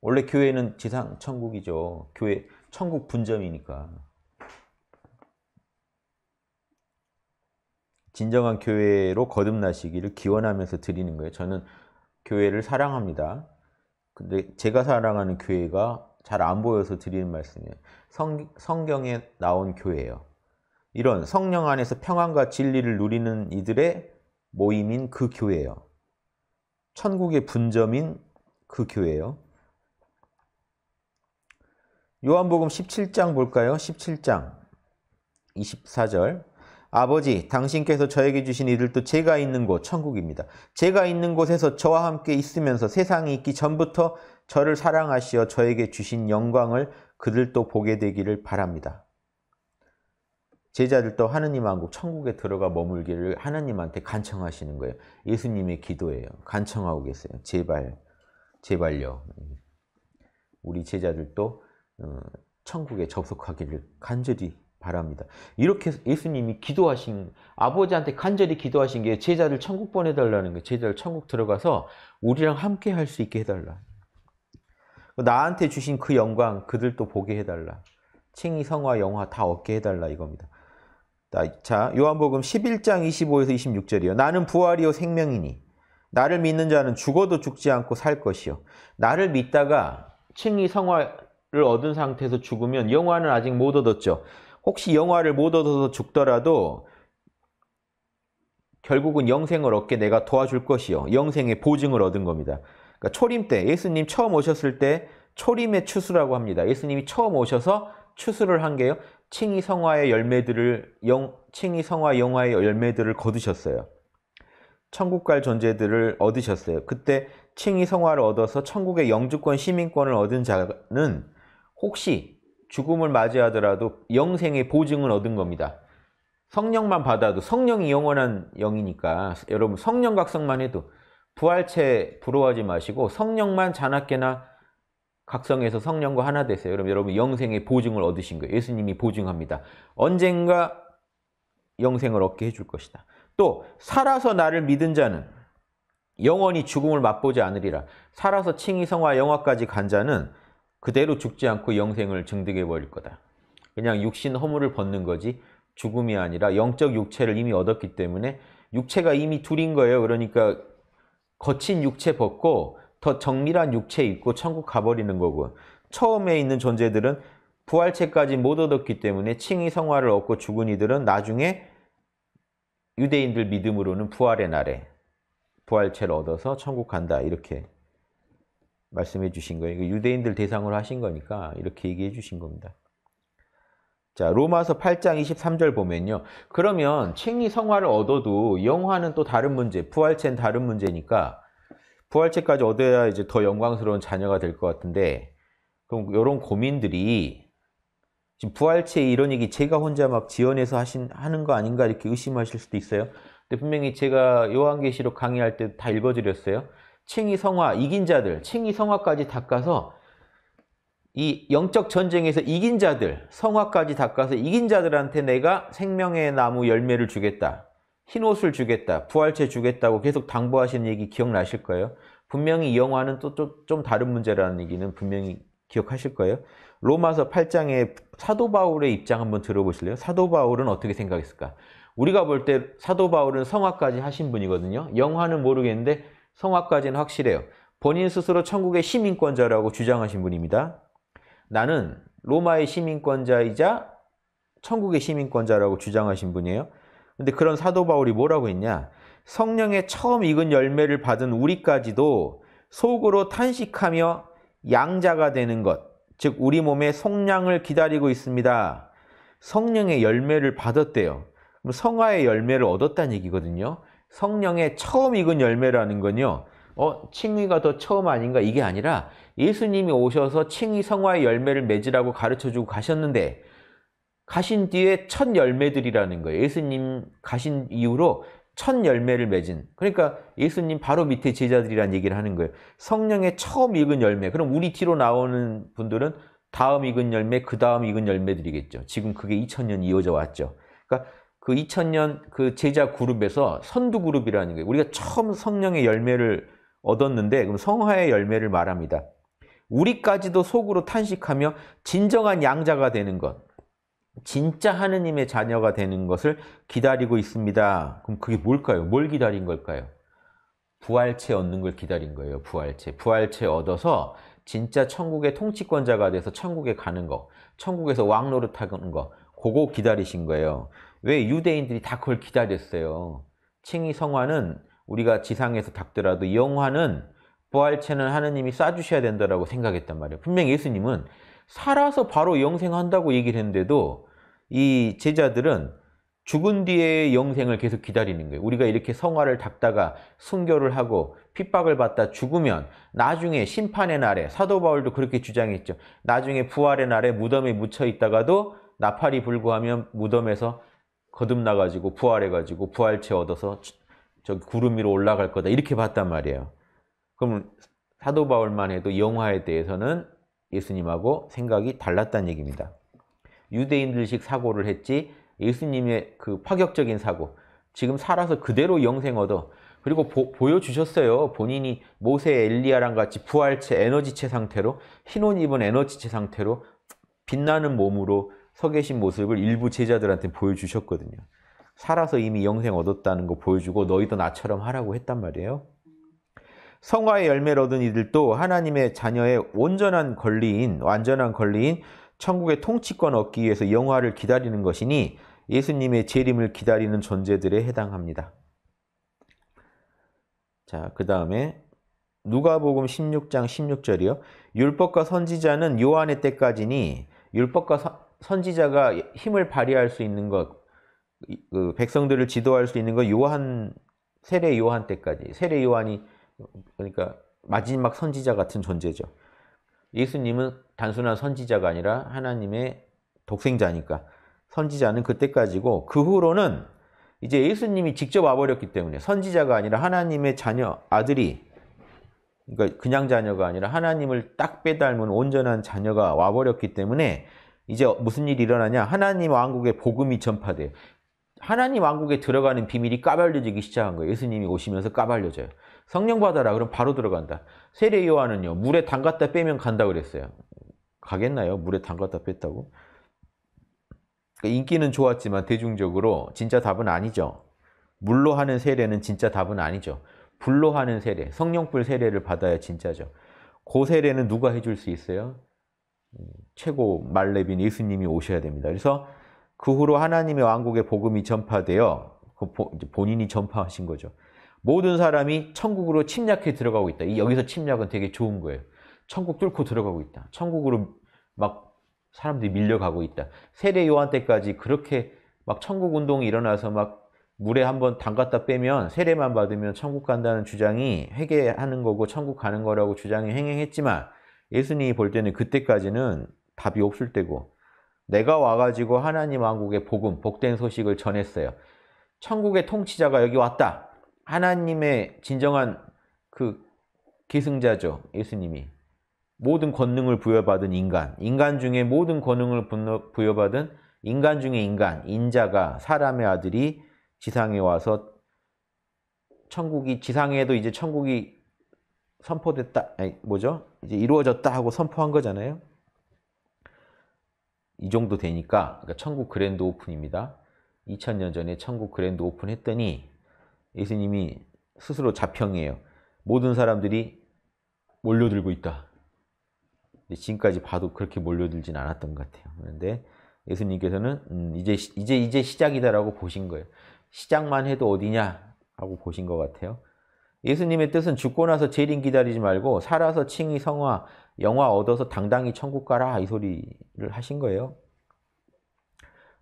원래 교회는 지상 천국이죠. 교회 천국 분점이니까. 진정한 교회로 거듭나시기를 기원하면서 드리는 거예요. 저는 교회를 사랑합니다. 근데 제가 사랑하는 교회가 잘 안 보여서 드리는 말씀이에요. 성, 성경에 나온 교회예요. 이런 성령 안에서 평안과 진리를 누리는 이들의 모임인 그 교회예요. 천국의 분점인 그 교회예요. 요한복음 17장 볼까요? 17장 24절 아버지 당신께서 저에게 주신 이들도 제가 있는 곳 천국입니다. 제가 있는 곳에서 저와 함께 있으면서 세상이 있기 전부터 저를 사랑하시어 저에게 주신 영광을 그들도 보게 되기를 바랍니다. 제자들도 하느님 한국 천국에 들어가 머물기를 하나님한테 간청하시는 거예요. 예수님의 기도예요. 간청하고 계세요. 제발, 제발요. 우리 제자들도 어, 천국에 접속하기를 간절히 바랍니다. 이렇게 예수님이 기도하신 아버지한테 간절히 기도하신 게 제자들 천국 보내달라는 거예요. 제자들 천국 들어가서 우리랑 함께 할 수 있게 해달라. 그 나한테 주신 그 영광 그들도 보게 해달라. 칭의, 성화, 영화 다 얻게 해달라 이겁니다. 자, 요한복음 11장 25에서 26절이요. 나는 부활이요 생명이니 나를 믿는 자는 죽어도 죽지 않고 살 것이요. 나를 믿다가 칭의 성화를 얻은 상태에서 죽으면 영화는 아직 못 얻었죠. 혹시 영화를 못 얻어서 죽더라도 결국은 영생을 얻게 내가 도와줄 것이요. 영생의 보증을 얻은 겁니다. 그러니까 초림 때 예수님 처음 오셨을 때 초림의 추수라고 합니다. 예수님이 처음 오셔서 추수를 한 게요. 칭이 성화의 열매들을 영, 칭이 성화 영화의 열매들을 거두셨어요. 천국 갈 존재들을 얻으셨어요. 그때 칭이 성화를 얻어서 천국의 영주권 시민권을 얻은 자는 혹시 죽음을 맞이하더라도 영생의 보증을 얻은 겁니다. 성령만 받아도 성령이 영원한 영이니까 여러분 성령 각성만 해도 부활체 부러워하지 마시고 성령만 자나깨나 각성해서 성령과 하나 되세요. 그럼 여러분 영생의 보증을 얻으신 거예요. 예수님이 보증합니다. 언젠가 영생을 얻게 해줄 것이다. 또 살아서 나를 믿은 자는 영원히 죽음을 맛보지 않으리라. 살아서 칭의성화 영화까지 간 자는 그대로 죽지 않고 영생을 증득해 버릴 거다. 그냥 육신 허물을 벗는 거지 죽음이 아니라 영적 육체를 이미 얻었기 때문에 육체가 이미 둘인 거예요. 그러니까 거친 육체 벗고 더 정밀한 육체 입고 천국 가버리는 거고 처음에 있는 존재들은 부활체까지 못 얻었기 때문에 칭의 성화를 얻고 죽은 이들은 나중에 유대인들 믿음으로는 부활의 날에 부활체를 얻어서 천국 간다 이렇게 말씀해 주신 거예요. 유대인들 대상으로 하신 거니까 이렇게 얘기해 주신 겁니다. 자, 로마서 8장 23절 보면요. 그러면 칭의 성화를 얻어도 영화는 또 다른 문제, 부활체는 다른 문제니까 부활체까지 얻어야 이제 더 영광스러운 자녀가 될 것 같은데 그럼 이런 고민들이 지금 부활체 이런 얘기 제가 혼자 막 지원해서 하신 하는 거 아닌가 이렇게 의심하실 수도 있어요. 근데 분명히 제가 요한계시록 강의할 때 다 읽어드렸어요. 칭이 성화 이긴 자들 칭이 성화까지 닦아서 이 영적 전쟁에서 이긴 자들 성화까지 닦아서 이긴 자들한테 내가 생명의 나무 열매를 주겠다. 흰 옷을 주겠다, 부활체 주겠다고 계속 당부하시는 얘기 기억나실 거예요. 분명히 이 영화는 또 좀 다른 문제라는 얘기는 분명히 기억하실 거예요. 로마서 8장에 사도 바울의 입장 한번 들어보실래요? 사도 바울은 어떻게 생각했을까? 우리가 볼 때 사도 바울은 성화까지 하신 분이거든요. 영화는 모르겠는데 성화까지는 확실해요. 본인 스스로 천국의 시민권자라고 주장하신 분입니다. 나는 로마의 시민권자이자 천국의 시민권자라고 주장하신 분이에요. 근데 그런 사도 바울이 뭐라고 했냐? 성령의 처음 익은 열매를 받은 우리까지도 속으로 탄식하며 양자가 되는 것, 즉 우리 몸의 성량을 기다리고 있습니다. 성령의 열매를 받았대요. 그럼 성화의 열매를 얻었다는 얘기거든요. 성령의 처음 익은 열매라는 건요. 어, 칭의가 더 처음 아닌가? 이게 아니라 예수님이 오셔서 칭의 성화의 열매를 맺으라고 가르쳐주고 가셨는데 가신 뒤에 첫 열매들이라는 거예요. 예수님 가신 이후로 첫 열매를 맺은 그러니까 예수님 바로 밑에 제자들이라는 얘기를 하는 거예요. 성령의 처음 익은 열매 그럼 우리 뒤로 나오는 분들은 다음 익은 열매 그 다음 익은 열매들이겠죠. 지금 그게 2000년 이어져 왔죠. 그러니까 그 2000년 그 제자 그룹에서 선두 그룹이라는 거예요. 우리가 처음 성령의 열매를 얻었는데 그럼 성화의 열매를 말합니다. 우리까지도 속으로 탄식하며 진정한 양자가 되는 것. 진짜 하느님의 자녀가 되는 것을 기다리고 있습니다. 그럼 그게 뭘까요? 뭘 기다린 걸까요? 부활체 얻는 걸 기다린 거예요. 부활체. 부활체 얻어서 진짜 천국의 통치권자가 돼서 천국에 가는 거, 천국에서 왕 노릇하는 거, 그거 기다리신 거예요. 왜 유대인들이 다 그걸 기다렸어요. 칭의 성화는 우리가 지상에서 닦더라도 영화는 부활체는 하느님이 쏴주셔야 된다고 생각했단 말이에요. 분명 예수님은 살아서 바로 영생한다고 얘기를 했는데도 이 제자들은 죽은 뒤에 영생을 계속 기다리는 거예요. 우리가 이렇게 성화를 닦다가 순교를 하고 핍박을 받다 죽으면 나중에 심판의 날에 사도 바울도 그렇게 주장했죠. 나중에 부활의 날에 무덤에 묻혀 있다가도 나팔이 불고하면 무덤에서 거듭나 가지고 부활해 가지고 부활체 얻어서 저 구름 위로 올라갈 거다 이렇게 봤단 말이에요. 그럼 사도 바울만 해도 영화에 대해서는 예수님하고 생각이 달랐다는 얘기입니다. 유대인들식 사고를 했지 예수님의 그 파격적인 사고 지금 살아서 그대로 영생 얻어 그리고 보, 여주셨어요 본인이 모세 엘리야랑 같이 부활체 에너지체 상태로 흰 옷 입은 에너지체 상태로 빛나는 몸으로 서 계신 모습을 일부 제자들한테 보여주셨거든요. 살아서 이미 영생 얻었다는 거 보여주고 너희도 나처럼 하라고 했단 말이에요. 성화의 열매를 얻은 이들도 하나님의 자녀의 온전한 권리인 완전한 권리인 천국의 통치권 얻기 위해서 영화를 기다리는 것이니 예수님의 재림을 기다리는 존재들에 해당합니다. 자, 그 다음에 누가복음 16장 16절이요. 율법과 선지자는 요한의 때까지니 율법과 선지자가 힘을 발휘할 수 있는 것, 그 백성들을 지도할 수 있는 건 요한 세례 요한 때까지 세례 요한이 그러니까 마지막 선지자 같은 존재죠. 예수님은 단순한 선지자가 아니라 하나님의 독생자니까 선지자는 그때까지고 그 후로는 이제 예수님이 직접 와버렸기 때문에 선지자가 아니라 하나님의 자녀 아들이 그러니까 그냥 자녀가 아니라 하나님을 딱 빼닮은 온전한 자녀가 와버렸기 때문에 이제 무슨 일이 일어나냐 하나님 왕국의 복음이 전파돼요. 하나님 왕국에 들어가는 비밀이 까발려지기 시작한 거예요. 예수님이 오시면서 까발려져요. 성령 받아라. 그럼 바로 들어간다. 세례 요한은요. 물에 담갔다 빼면 간다 그랬어요. 가겠나요? 물에 담갔다 뺐다고? 그러니까 인기는 좋았지만 대중적으로 진짜 답은 아니죠. 물로 하는 세례는 진짜 답은 아니죠. 불로 하는 세례, 성령불 세례를 받아야 진짜죠. 그 세례는 누가 해줄 수 있어요? 음, 최고 말레빈 예수님이 오셔야 됩니다. 그래서 그 후로 하나님의 왕국의 복음이 전파되어 그 본인이 전파하신 거죠. 모든 사람이 천국으로 침략해 들어가고 있다. 여기서 침략은 되게 좋은 거예요. 천국 뚫고 들어가고 있다. 천국으로 막 사람들이 밀려가고 있다. 세례 요한 때까지 그렇게 막 천국 운동이 일어나서 막 물에 한번 담갔다 빼면 세례만 받으면 천국 간다는 주장이 회개하는 거고 천국 가는 거라고 주장이 행행했지만 예수님이 볼 때는 그때까지는 답이 없을 때고 내가 와가지고 하나님 왕국의 복음, 복된 소식을 전했어요. 천국의 통치자가 여기 왔다. 하나님의 진정한 그 계승자죠. 예수님이. 모든 권능을 부여받은 인간, 인간 중에 모든 권능을 부여받은 인간 중에 인간, 인자가 사람의 아들이 지상에 와서 천국이 지상에도 이제 천국이 선포됐다. 아니, 뭐죠? 이제 이루어졌다 하고 선포한 거잖아요. 이 정도 되니까 그러니까 천국 그랜드 오픈입니다. 2000년 전에 천국 그랜드 오픈했더니 예수님이 스스로 자평이에요. 모든 사람들이 몰려들고 있다. 지금까지 봐도 그렇게 몰려들진 않았던 것 같아요. 그런데 예수님께서는 음, 이제 이제 이제 시작이다라고 보신 거예요. 시작만 해도 어디냐 하고 보신 것 같아요. 예수님의 뜻은 죽고 나서 재림 기다리지 말고 살아서 칭의 성화 영화 얻어서 당당히 천국 가라 이 소리를 하신 거예요.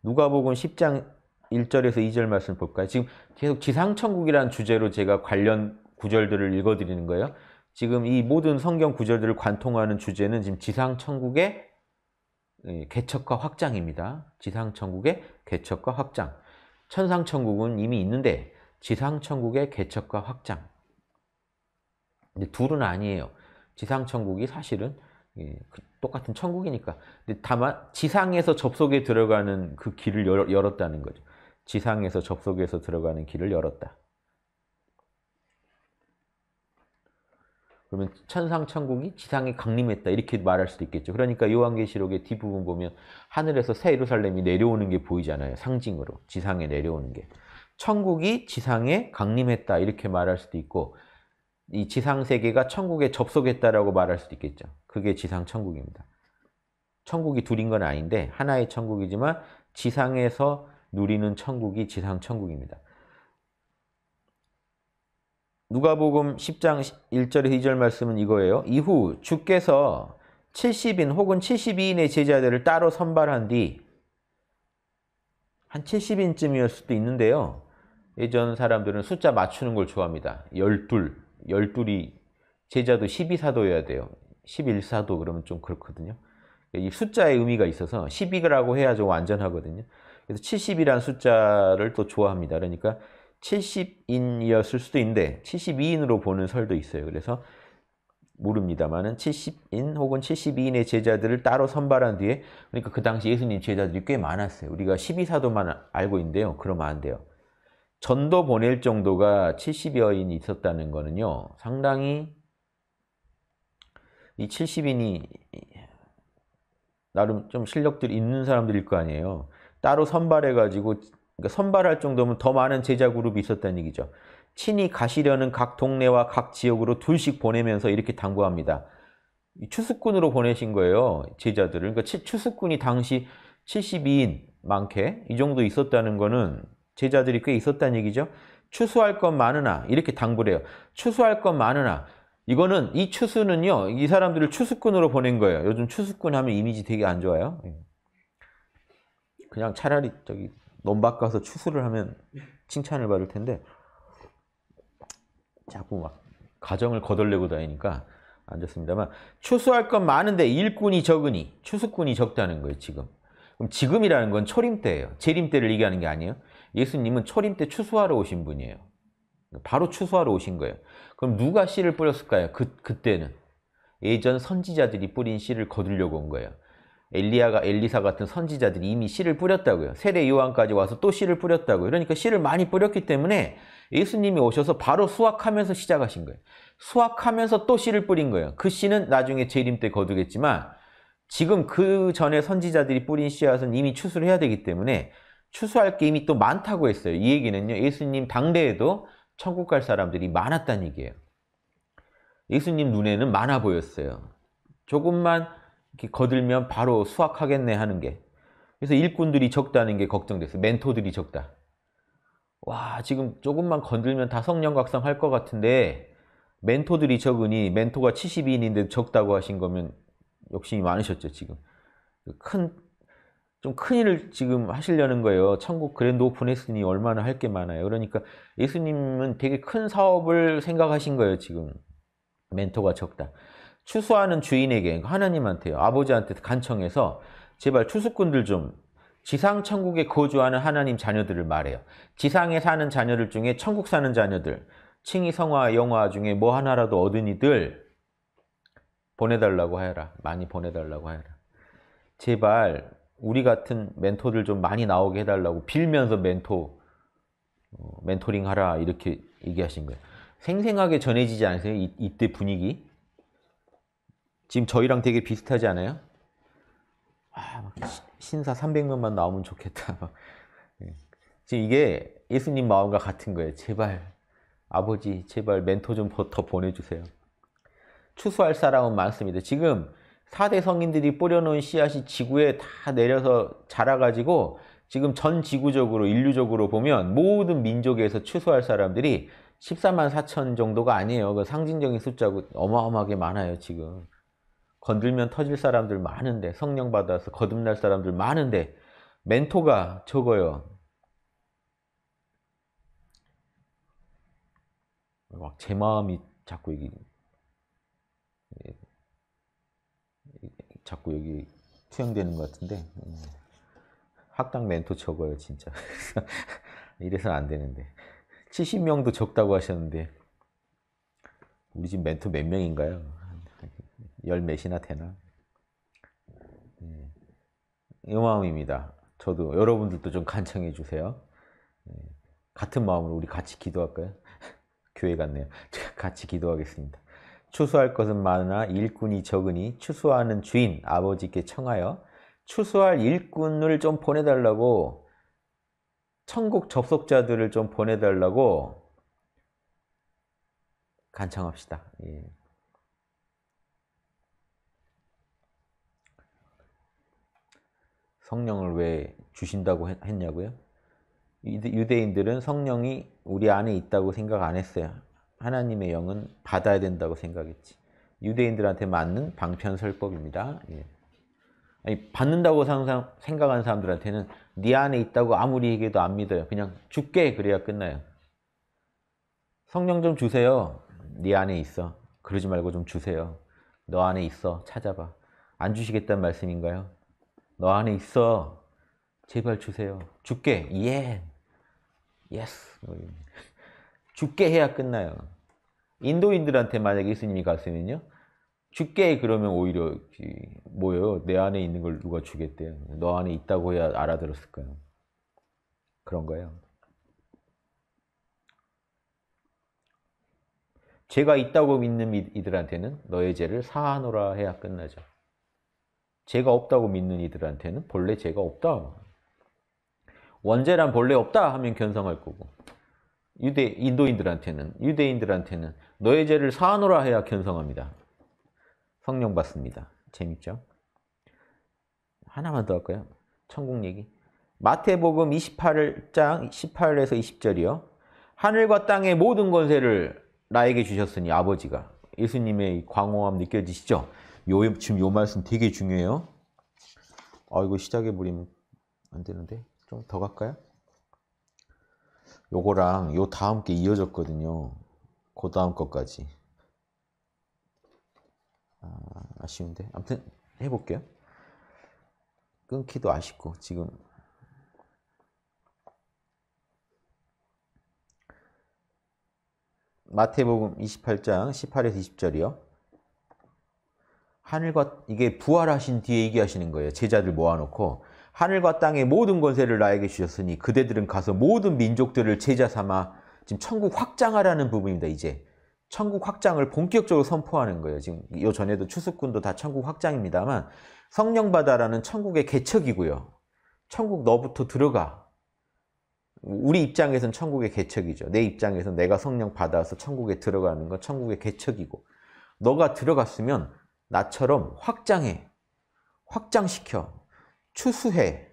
누가복음 10장 1절에서 2절 말씀 볼까요? 지금 계속 지상천국이라는 주제로 제가 관련 구절들을 읽어드리는 거예요. 지금 이 모든 성경 구절들을 관통하는 주제는 지금 지상천국의 예, 개척과 확장입니다. 지상천국의 개척과 확장. 천상천국은 이미 있는데 지상천국의 개척과 확장. 근데 둘은 아니에요. 지상천국이 사실은 예, 그 똑같은 천국이니까. 근데 다만 지상에서 접속에 들어가는 그 길을 열었다는 거죠. 지상에서 접속해서 들어가는 길을 열었다. 그러면 천상 천국이 지상에 강림했다 이렇게 말할 수도 있겠죠. 그러니까 요한계시록의 뒷부분 보면 하늘에서 새 예루살렘이 내려오는 게 보이잖아요. 상징으로 지상에 내려오는 게. 천국이 지상에 강림했다 이렇게 말할 수도 있고 이 지상 세계가 천국에 접속했다라고 말할 수도 있겠죠. 그게 지상 천국입니다. 천국이 둘인 건 아닌데 하나의 천국이지만 지상에서 누리는 천국이 지상 천국입니다. 누가복음 10장 1절 2절 말씀은 이거예요. 이후 주께서 70인 혹은 72인의 제자들을 따로 선발한 뒤 한 70인쯤이었을 수도 있는데요. 예전 사람들은 숫자 맞추는 걸 좋아합니다. 12, 12이 제자도 12사도여야 돼요. 11사도 그러면 좀 그렇거든요. 이 숫자의 의미가 있어서 12라고 해야 좀 완전하거든요. 그래서 70이라는 숫자를 또 좋아합니다. 그러니까 70인이었을 수도 있는데 72인으로 보는 설도 있어요. 그래서 모릅니다만은 70인 혹은 72인의 제자들을 따로 선발한 뒤에 그러니까 그 당시 예수님 제자들이 꽤 많았어요. 우리가 12사도만 알고 있는데요. 그러면 안 돼요. 전도 보낼 정도가 70여인이 있었다는 거는요. 상당히 이 70인이 나름 좀 실력들이 있는 사람들일 거 아니에요. 따로 선발해가지고 그러니까 선발할 정도면 더 많은 제자 그룹이 있었다는 얘기죠. 친히 가시려는 각 동네와 각 지역으로 둘씩 보내면서 이렇게 당부합니다. 추수꾼으로 보내신 거예요. 제자들을. 그러니까 추수꾼이 당시 72인 많게 이 정도 있었다는 거는 제자들이 꽤 있었다는 얘기죠. 추수할 것 많으나 이렇게 당부를 해요. 추수할 것 많으나 이거는 이 추수는요. 이 사람들을 추수꾼으로 보낸 거예요. 요즘 추수꾼 하면 이미지 되게 안 좋아요. 예. 그냥 차라리 저기 논밭 가서 추수를 하면 칭찬을 받을 텐데 자꾸 막 가정을 거덜내고 다니니까 안 좋습니다만 추수할 건 많은데 일꾼이 적으니 추수꾼이 적다는 거예요 지금 그럼 지금이라는 건 초림 때예요 재림 때를 얘기하는 게 아니에요 예수님은 초림 때 추수하러 오신 분이에요 바로 추수하러 오신 거예요 그럼 누가 씨를 뿌렸을까요? 그, 그때는 예전 선지자들이 뿌린 씨를 거두려고 온 거예요 엘리아가 엘리사 같은 선지자들이 이미 씨를 뿌렸다고요. 세례 요한까지 와서 또 씨를 뿌렸다고요. 그러니까 씨를 많이 뿌렸기 때문에 예수님이 오셔서 바로 수확하면서 시작하신 거예요. 수확하면서 또 씨를 뿌린 거예요. 그 씨는 나중에 재림 때 거두겠지만 지금 그 전에 선지자들이 뿌린 씨앗은 이미 추수를 해야 되기 때문에 추수할 게 이미 또 많다고 했어요. 이 얘기는요. 예수님 당대에도 천국 갈 사람들이 많았다는 얘기예요. 예수님 눈에는 많아 보였어요. 조금만 이렇게 거들면 바로 수확하겠네 하는 게 그래서 일꾼들이 적다는 게 걱정돼서 멘토들이 적다 와 지금 조금만 건들면 다 성령각성 할것 같은데 멘토들이 적으니 멘토가 7 0인인데 적다고 하신 거면 욕심이 많으셨죠 지금 큰 좀 큰일을 지금 하시려는 거예요 천국 그랜드 오픈 했으니 얼마나 할 게 많아요 그러니까 예수님은 되게 큰 사업을 생각하신 거예요 지금 멘토가 적다 추수하는 주인에게 그러니까 하나님한테요. 아버지한테 간청해서 제발 추수꾼들 좀 지상 천국에 거주하는 하나님 자녀들을 말해요. 지상에 사는 자녀들 중에 천국 사는 자녀들 칭이 성화 영화 중에 뭐 하나라도 얻은 이들 보내달라고 하여라. 많이 보내달라고 하여라. 제발 우리 같은 멘토들 좀 많이 나오게 해달라고 빌면서 멘토 어, 멘토링 하라 이렇게 얘기하신 거예요. 생생하게 전해지지 않으세요? 이, 이때 분위기? 지금 저희랑 되게 비슷하지 않아요? 아, 신사 300명만 나오면 좋겠다. 예. 지금 이게 예수님 마음과 같은 거예요. 제발 아버지 제발 멘토 좀 더 보내주세요. 추수할 사람은 많습니다. 지금 4대 성인들이 뿌려놓은 씨앗이 지구에 다 내려서 자라가지고 지금 전 지구적으로 인류적으로 보면 모든 민족에서 추수할 사람들이 14만 4천 정도가 아니에요. 그 상징적인 숫자고 어마어마하게 많아요 지금. 건들면 터질 사람들 많은데 성령 받아서 거듭날 사람들 많은데 멘토가 적어요. 막 제 마음이 자꾸 여기 자꾸 여기 투영되는 것 같은데 음, 학당 멘토 적어요 진짜 이래서는 안 되는데 70명도 적다고 하셨는데 우리 집 멘토 몇 명인가요? 열 몇이나 되나? 예. 이 마음입니다. 저도 여러분들도 좀 간청해 주세요. 예. 같은 마음으로 우리 같이 기도할까요? 교회 같네요. 같이 기도하겠습니다. 추수할 것은 많으나 일꾼이 적으니 추수하는 주인 아버지께 청하여 추수할 일꾼을 좀 보내달라고 천국 접속자들을 좀 보내달라고 간청합시다. 예. 성령을 왜 주신다고 했냐고요? 유대인들은 성령이 우리 안에 있다고 생각 안 했어요. 하나님의 영은 받아야 된다고 생각했지. 유대인들한테 맞는 방편설법입니다. 예. 아니, 받는다고 상상, 생각한 사람들한테는 네 안에 있다고 아무리 얘기해도 안 믿어요. 그냥 죽게 그래야 끝나요. 성령 좀 주세요. 네 안에 있어. 그러지 말고 좀 주세요. 너 안에 있어. 찾아봐. 안 주시겠다는 말씀인가요? 너 안에 있어. 제발 주세요. 죽게. 예. 예스. 죽게 해야 끝나요. 인도인들한테 만약에 예수님이 갔으면요. 죽게 그러면 오히려 뭐예요? 내 안에 있는 걸 누가 주겠대요. 너 안에 있다고 해야 알아들었을 거예요. 그런 거예요. 죄가 있다고 믿는 이들한테는 너의 죄를 사하노라 해야 끝나죠. 죄가 없다고 믿는 이들한테는 본래 죄가 없다. 원죄란 본래 없다 하면 견성할 거고 유대 인도인들한테는 유대인들한테는 너의 죄를 사하노라 해야 견성합니다. 성령 받습니다. 재밌죠? 하나만 더 할까요? 천국 얘기. 마태복음 28장 18에서 20절이요. 하늘과 땅의 모든 권세를 나에게 주셨으니 아버지가 예수님의 광호함 느껴지시죠? 요, 지금 요 말씀 되게 중요해요. 아, 이거 시작해버리면 안 되는데. 좀 더 갈까요? 요거랑 요 다음 게 이어졌거든요. 그 다음 것까지. 아, 아쉬운데. 아무튼 해볼게요. 끊기도 아쉽고, 지금. 마태복음 28장 18에서 20절이요. 하늘과 이게 부활하신 뒤에 얘기하시는 거예요. 제자들 모아놓고 하늘과 땅의 모든 권세를 나에게 주셨으니 그대들은 가서 모든 민족들을 제자 삼아 지금 천국 확장하라는 부분입니다. 이제 천국 확장을 본격적으로 선포하는 거예요. 지금 요 전에도 추수꾼도 다 천국 확장입니다만 성령 바다라는 천국의 개척이고요. 천국 너부터 들어가. 우리 입장에선 천국의 개척이죠. 내 입장에선 내가 성령 받아서 천국에 들어가는 건 천국의 개척이고 너가 들어갔으면 나처럼 확장해, 확장시켜, 추수해.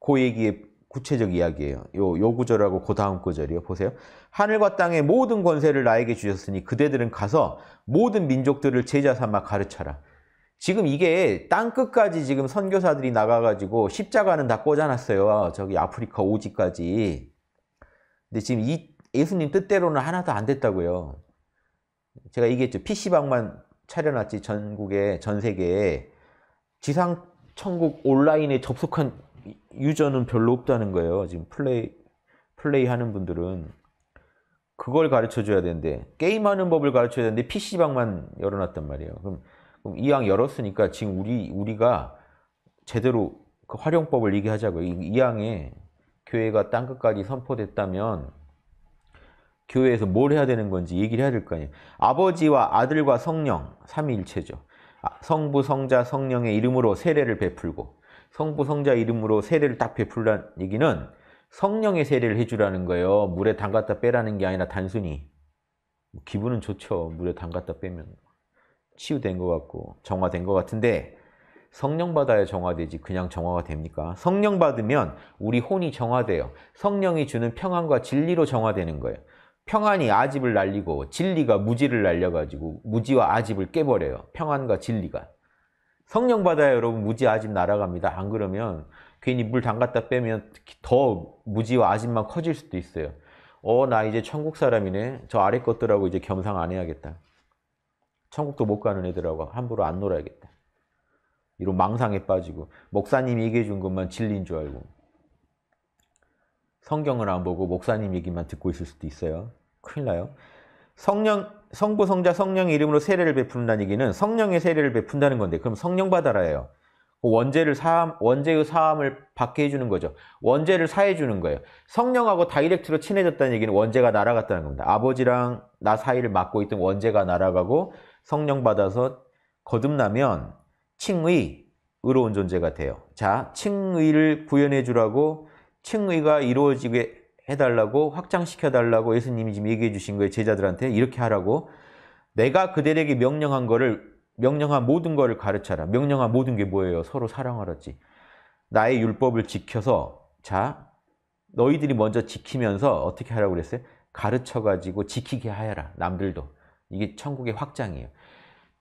그 얘기의 구체적 이야기예요. 요, 요 구절하고 그 다음 구절이요. 보세요. 하늘과 땅의 모든 권세를 나에게 주셨으니 그대들은 가서 모든 민족들을 제자 삼아 가르쳐라. 지금 이게 땅 끝까지 지금 선교사들이 나가가지고 십자가는 다 꽂아놨어요. 저기 아프리카 오지까지. 근데 지금 이 예수님 뜻대로는 하나도 안 됐다고요. 제가 얘기했죠. PC방만 차려놨지 전국에 전 세계에 지상 천국 온라인에 접속한 유저는 별로 없다는 거예요. 지금 플레이 플레이 하는 분들은 그걸 가르쳐 줘야 되는데 게임하는 법을 가르쳐 야 되는데 PC방만 열어놨단 말이에요. 그럼, 그럼 이왕 열었으니까 지금 우리 우리가 제대로 그 활용법을 얘기하자고요. 이왕에 교회가 땅 끝까지 선포됐다면 교회에서 뭘 해야 되는 건지 얘기를 해야 될 거 아니에요. 아버지와 아들과 성령, 삼위일체죠. 아, 성부, 성자, 성령의 이름으로 세례를 베풀고 성부, 성자 이름으로 세례를 딱 베풀란 얘기는 성령의 세례를 해주라는 거예요. 물에 담갔다 빼라는 게 아니라 단순히 뭐 기분은 좋죠. 물에 담갔다 빼면 치유된 것 같고 정화된 것 같은데 성령 받아야 정화되지 그냥 정화가 됩니까? 성령 받으면 우리 혼이 정화돼요. 성령이 주는 평안과 진리로 정화되는 거예요. 평안이 아집을 날리고 진리가 무지를 날려가지고 무지와 아집을 깨버려요. 평안과 진리가. 성령 받아요 여러분 무지 아집 날아갑니다. 안 그러면 괜히 물 담갔다 빼면 더 무지와 아집만 커질 수도 있어요. 어나 이제 천국 사람이네. 저 아래 것들하고 이제 겸상 안 해야겠다. 천국도 못 가는 애들하고 함부로 안 놀아야겠다. 이런 망상에 빠지고 목사님이 얘기해 준 것만 진리인 줄 알고 성경을 안 보고 목사님 얘기만 듣고 있을 수도 있어요. 큰일 나요. 성령, 성부, 성자, 성령의 이름으로 세례를 베푼다는 얘기는 성령의 세례를 베푼다는 건데, 그럼 성령 받아라예요. 그 원죄를 사함, 원죄의 사함을 받게 해주는 거죠. 원죄를 사해주는 거예요. 성령하고 다이렉트로 친해졌다는 얘기는 원죄가 날아갔다는 겁니다. 아버지랑 나 사이를 맡고 있던 원죄가 날아가고 성령 받아서 거듭나면 칭의, 의로운 존재가 돼요. 자, 칭의를 구현해 주라고 칭의가 이루어지게 해달라고 확장시켜달라고 예수님이 지금 얘기해 주신 거예요. 제자들한테 이렇게 하라고 내가 그들에게 명령한 거를 명령한 모든 거를 가르쳐라. 명령한 모든 게 뭐예요? 서로 사랑하라지. 나의 율법을 지켜서 자 너희들이 먼저 지키면서 어떻게 하라고 그랬어요? 가르쳐가지고 지키게 하여라. 남들도. 이게 천국의 확장이에요.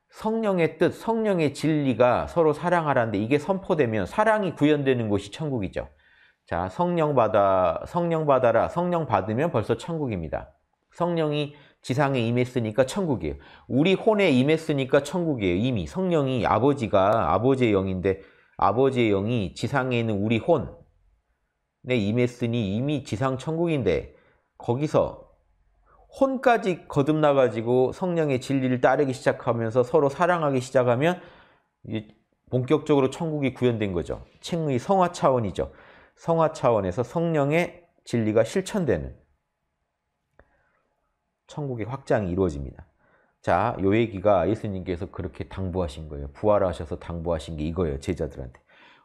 성령의 뜻, 성령의 진리가 서로 사랑하라는데 이게 선포되면 사랑이 구현되는 곳이 천국이죠. 자, 성령 받아, 성령 받아라. 성령 받으면 벌써 천국입니다. 성령이 지상에 임했으니까 천국이에요. 우리 혼에 임했으니까 천국이에요. 이미 성령이 아버지가 아버지의 영인데 아버지의 영이 지상에 있는 우리 혼에 임했으니 이미 지상 천국인데 거기서 혼까지 거듭나 가지고 성령의 진리를 따르기 시작하면서 서로 사랑하기 시작하면 본격적으로 천국이 구현된 거죠. 칭의 성화 차원이죠. 성화 차원에서 성령의 진리가 실천되는 천국의 확장이 이루어집니다. 자, 요 얘기가 예수님께서 그렇게 당부하신 거예요. 부활하셔서 당부하신 게 이거예요, 제자들한테.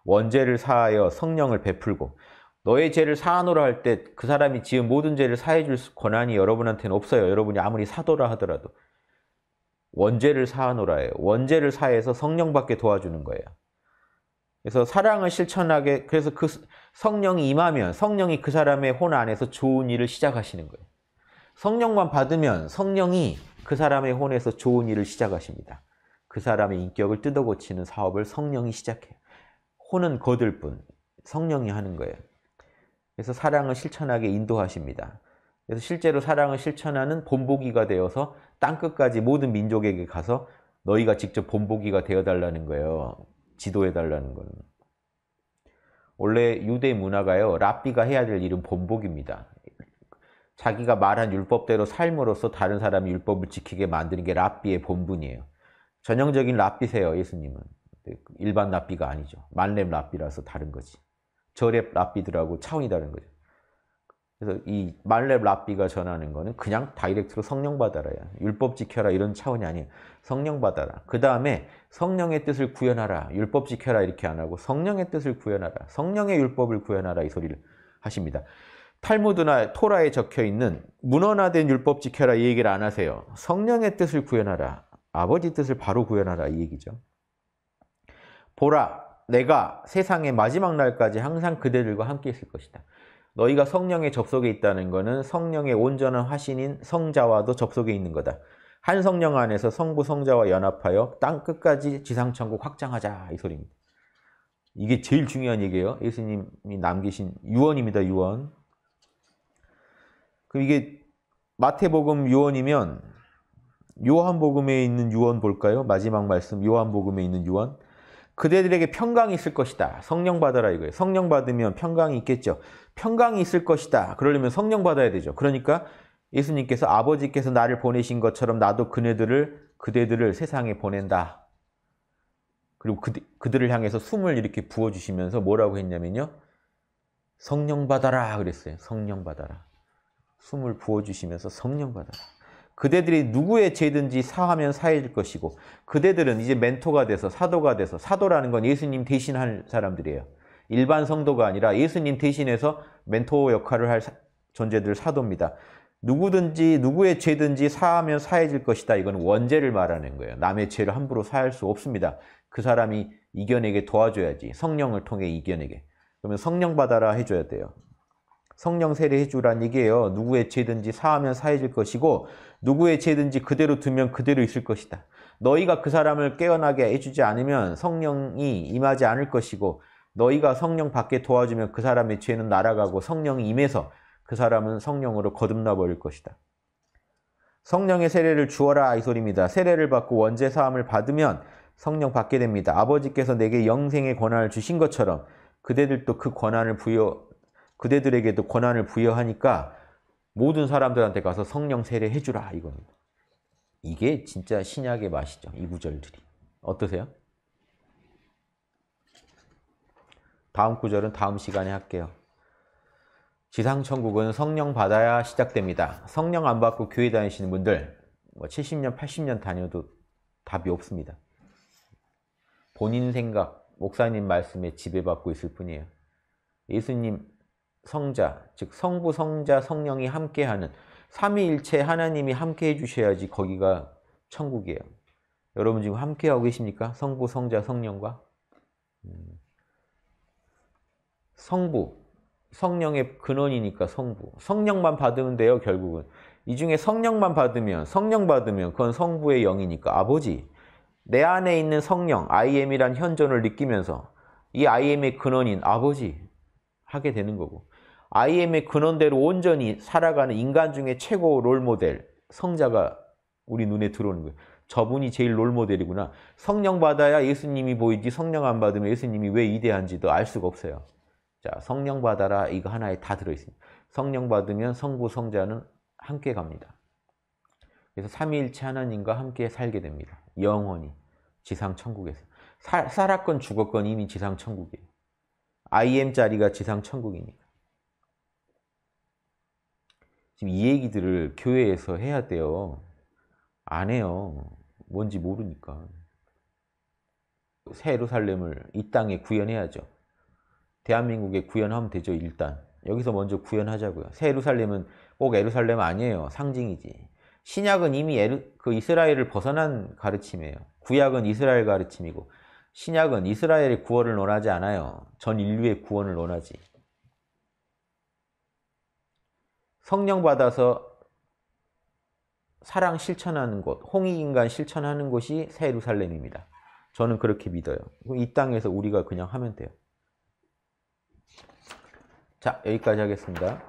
원죄를 사하여 성령을 베풀고 너의 죄를 사하노라 할 때 그 사람이 지은 모든 죄를 사해 줄 권한이 여러분한테는 없어요. 여러분이 아무리 사도라 하더라도 원죄를 사하노라 해요. 원죄를 사해서 성령밖에 도와주는 거예요. 그래서 사랑을 실천하게 그래서 그 성령이 임하면 성령이 그 사람의 혼 안에서 좋은 일을 시작하시는 거예요. 성령만 받으면 성령이 그 사람의 혼에서 좋은 일을 시작하십니다. 그 사람의 인격을 뜯어고치는 사업을 성령이 시작해요. 혼은 거들 뿐 성령이 하는 거예요. 그래서 사랑을 실천하게 인도하십니다. 그래서 실제로 사랑을 실천하는 본보기가 되어서 땅끝까지 모든 민족에게 가서 너희가 직접 본보기가 되어달라는 거예요. 지도해달라는 거는. 원래 유대 문화가요. 랍비가 해야 될 일은 본복입니다. 자기가 말한 율법대로 삶으로써 다른 사람이 율법을 지키게 만드는 게 랍비의 본분이에요. 전형적인 랍비세요, 예수님은. 네, 일반 랍비가 아니죠. 만렙 랍비라서 다른 거지. 저렙 랍비들하고 차원이 다른 거죠. 그래서 이 말렙 라비가 전하는 거는 그냥 다이렉트로 성령 받아라 율법 지켜라 이런 차원이 아니에요. 성령 받아라. 그 다음에 성령의 뜻을 구현하라. 율법 지켜라 이렇게 안 하고 성령의 뜻을 구현하라. 성령의 율법을 구현하라 이 소리를 하십니다. 탈무드나 토라에 적혀 있는 문헌화된 율법 지켜라 이 얘기를 안 하세요. 성령의 뜻을 구현하라. 아버지 뜻을 바로 구현하라 이 얘기죠. 보라 내가 세상의 마지막 날까지 항상 그대들과 함께 있을 것이다. 너희가 성령의 접속에 있다는 것은 성령의 온전한 화신인 성자와도 접속해 있는 거다. 한 성령 안에서 성부 성자와 연합하여 땅 끝까지 지상 천국 확장하자 이 소리입니다. 이게 제일 중요한 얘기예요. 예수님이 남기신 유언입니다. 유언. 그럼 이게 마태복음 유언이면 요한복음에 있는 유언 볼까요? 마지막 말씀 요한복음에 있는 유언. 그대들에게 평강이 있을 것이다. 성령 받아라 이거예요. 성령 받으면 평강이 있겠죠. 평강이 있을 것이다. 그러려면 성령 받아야 되죠. 그러니까 예수님께서 아버지께서 나를 보내신 것처럼 나도 그네들을 그대들을 세상에 보낸다. 그리고 그, 그들을 향해서 숨을 이렇게 부어주시면서 뭐라고 했냐면요. 성령 받아라 그랬어요. 성령 받아라. 숨을 부어주시면서 성령 받아라. 그대들이 누구의 죄든지 사하면 사해질 것이고 그대들은 이제 멘토가 돼서 사도가 돼서 사도라는 건 예수님 대신할 사람들이에요. 일반 성도가 아니라 예수님 대신해서 멘토 역할을 할 존재들 사도입니다. 누구든지 누구의 죄든지 사하면 사해질 것이다. 이건 원죄를 말하는 거예요. 남의 죄를 함부로 사할 수 없습니다. 그 사람이 이겨내게 도와줘야지. 성령을 통해 이겨내게. 그러면 성령 받아라 해줘야 돼요. 성령 세례해 주란 얘기예요. 누구의 죄든지 사하면 사해질 것이고 누구의 죄든지 그대로 두면 그대로 있을 것이다. 너희가 그 사람을 깨어나게 해주지 않으면 성령이 임하지 않을 것이고 너희가 성령 밖에 도와주면 그 사람의 죄는 날아가고 성령이 임해서 그 사람은 성령으로 거듭나 버릴 것이다. 성령의 세례를 주어라 이 소리입니다. 세례를 받고 원죄 사함을 받으면 성령 받게 됩니다. 아버지께서 내게 영생의 권한을 주신 것처럼 그대들도 그 권한을 부여 그대들에게도 권한을 부여하니까 모든 사람들한테 가서 성령 세례해 주라 이겁니다. 이게 진짜 신약의 맛이죠. 이 구절들이. 어떠세요? 다음 구절은 다음 시간에 할게요. 지상천국은 성령 받아야 시작됩니다. 성령 안 받고 교회 다니시는 분들 뭐 70년, 80년 다녀도 답이 없습니다. 본인 생각, 목사님 말씀에 지배받고 있을 뿐이에요. 예수님 성자, 즉 성부, 성자, 성령이 함께하는 삼위일체 하나님이 함께해 주셔야지 거기가 천국이에요. 여러분 지금 함께하고 계십니까? 성부, 성자, 성령과? 음. 성부, 성령의 근원이니까 성부. 성령만 받으면 돼요, 결국은. 이 중에 성령만 받으면, 성령 받으면 그건 성부의 영이니까 아버지. 내 안에 있는 성령, I am이란 현존을 느끼면서 이 I am의 근원인 아버지 하게 되는 거고. IM의 근원대로 온전히 살아가는 인간 중에 최고 롤모델, 성자가 우리 눈에 들어오는 거예요. 저분이 제일 롤모델이구나. 성령 받아야 예수님이 보이지 성령 안 받으면 예수님이 왜 위대한지도 알 수가 없어요. 자, 성령 받아라 이거 하나에 다 들어있습니다. 성령 받으면 성부, 성자는 함께 갑니다. 그래서 삼위일체 하나님과 함께 살게 됩니다. 영원히 지상 천국에서. 살, 았건 죽었건 이미 지상 천국이에요. IM 자리가 지상 천국이니까. 지금 이 얘기들을 교회에서 해야 돼요. 안 해요. 뭔지 모르니까. 새루살렘을이 땅에 구현해야죠. 대한민국에 구현하면 되죠, 일단. 여기서 먼저 구현하자고요. 새루살렘은꼭 예루살렘 아니에요. 상징이지. 신약은 이미 에르, 그 이스라엘을 벗어난 가르침이에요. 구약은 이스라엘 가르침이고 신약은 이스라엘의 구원을 논하지 않아요. 전 인류의 구원을 논하지. 성령 받아서 사랑 실천하는 곳, 홍익인간 실천하는 곳이 세루살렘입니다 저는 그렇게 믿어요. 이 땅에서 우리가 그냥 하면 돼요. 자, 여기까지 하겠습니다.